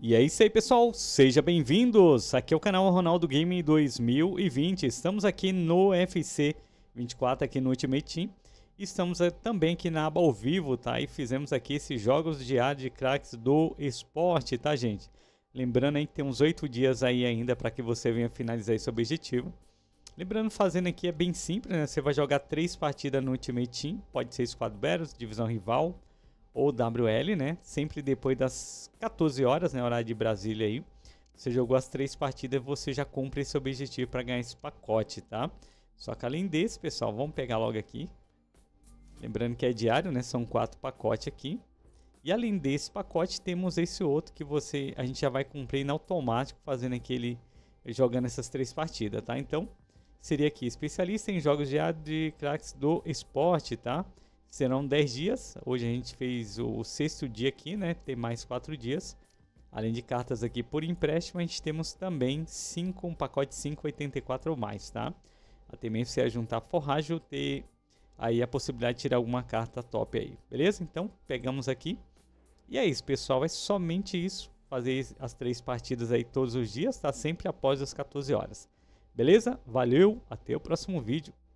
E é isso aí, pessoal. Seja bem-vindos. Aqui é o canal Ronaldo Game 2020. Estamos aqui no FC 24 aqui no Ultimate Team. Estamos eh, também aqui na aba ao vivo, tá? E fizemos aqui esses jogos diários de craques do esporte, tá, gente? Lembrando aí que tem uns oito dias aí ainda para que você venha finalizar esse objetivo. Lembrando, fazendo aqui é bem simples, né? Você vai jogar três partidas no Ultimate Team, pode ser Squad Battles, Divisão Rival, ou WL, né? Sempre depois das 14 horas, né? Horário de Brasília aí. Você jogou as três partidas, você já cumpre esse objetivo para ganhar esse pacote, tá? Só que além desse, pessoal, vamos pegar logo aqui. Lembrando que é diário, né? São quatro pacotes aqui. E além desse pacote, temos esse outro que você a gente já vai cumprir em automático, fazendo aquele jogando essas três partidas, tá? Então, seria aqui especialista em jogos de, de cracks do esporte, tá? serão 10 dias. Hoje a gente fez o, o sexto dia aqui, né? Tem mais 4 dias. Além de cartas aqui por empréstimo, a gente temos também 5, um pacote 5,84 ou mais, tá? Até mesmo se juntar forragem, ter aí a possibilidade de tirar alguma carta top aí, beleza? Então, pegamos aqui. E é isso, pessoal, é somente isso. Fazer as três partidas aí todos os dias, tá? Sempre após as 14 horas. Beleza? Valeu, até o próximo vídeo.